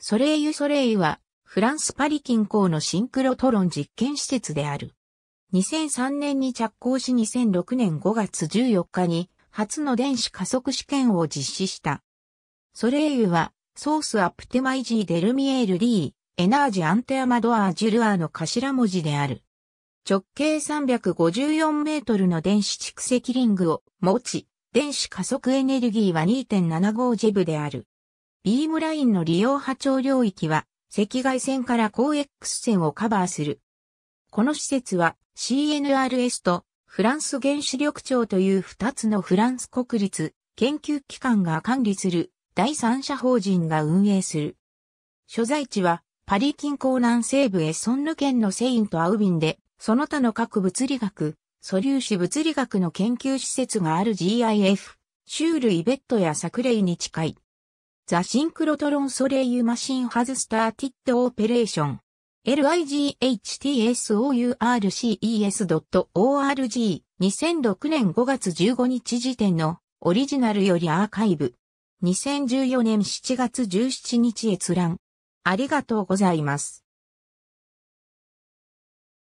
ソレイユ・ソレイユは、フランス・パリ近郊のシンクロトロン実験施設である。2003年に着工し2006年5月14日に、初の電子加速試験を実施した。ソレイユは、ソース・アプテマイジー・デルミエール・リー、エナージ・アンテアマド・アージュルアの頭文字である。直径354メートルの電子蓄積リングを持ち、電子加速エネルギーは2.75ジェブである。ビームラインの利用波長領域は、赤外線から高 X 線をカバーする。この施設は CNRS とフランス原子力庁という2つのフランス国立研究機関が管理する第三者法人が運営する。所在地はパリ近郊南西部エソンヌ県のセインとアウビンで、その他の各物理学、素粒子物理学の研究施設がある GIF、シュールイベットやサクレイに近い。ザ・シンクロトロン・ソレイユ・マシン・ハズ・スターティット・オペレーション。l i g h t s o u r c e s o r g 2006年5月15日時点のオリジナルよりアーカイブ。2014年7月17日閲覧。ありがとうございます。